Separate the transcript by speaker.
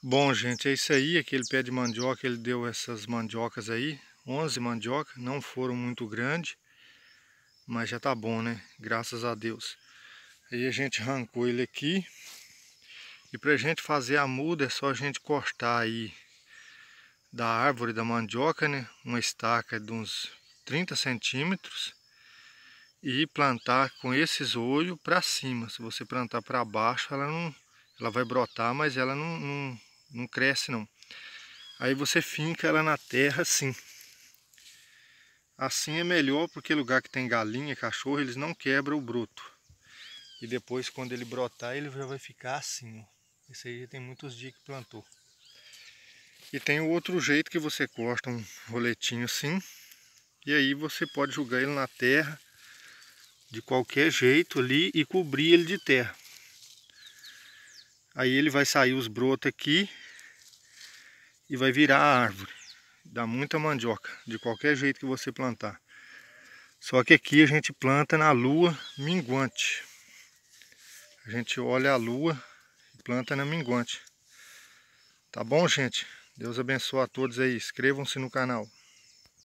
Speaker 1: Bom, gente, é isso aí, aquele pé de mandioca, ele deu essas mandiocas aí, 11 mandioca, não foram muito grandes, mas já tá bom, né? Graças a Deus. Aí a gente arrancou ele aqui, e pra gente fazer a muda é só a gente cortar aí da árvore da mandioca, né? Uma estaca de uns 30 centímetros e plantar com esses olhos para cima. Se você plantar para baixo, ela não, ela vai brotar, mas ela não, não não cresce não. Aí você finca ela na terra assim. Assim é melhor porque lugar que tem galinha, cachorro, eles não quebram o broto. E depois quando ele brotar ele já vai ficar assim. Ó. Esse aí tem muitos dias que plantou. E tem o outro jeito que você corta um roletinho assim. E aí você pode jogar ele na terra de qualquer jeito ali e cobrir ele de terra. Aí ele vai sair os brotos aqui e vai virar a árvore. Dá muita mandioca, de qualquer jeito que você plantar. Só que aqui a gente planta na lua minguante. A gente olha a lua e planta na minguante. Tá bom, gente? Deus abençoe a todos aí. Inscrevam-se no canal.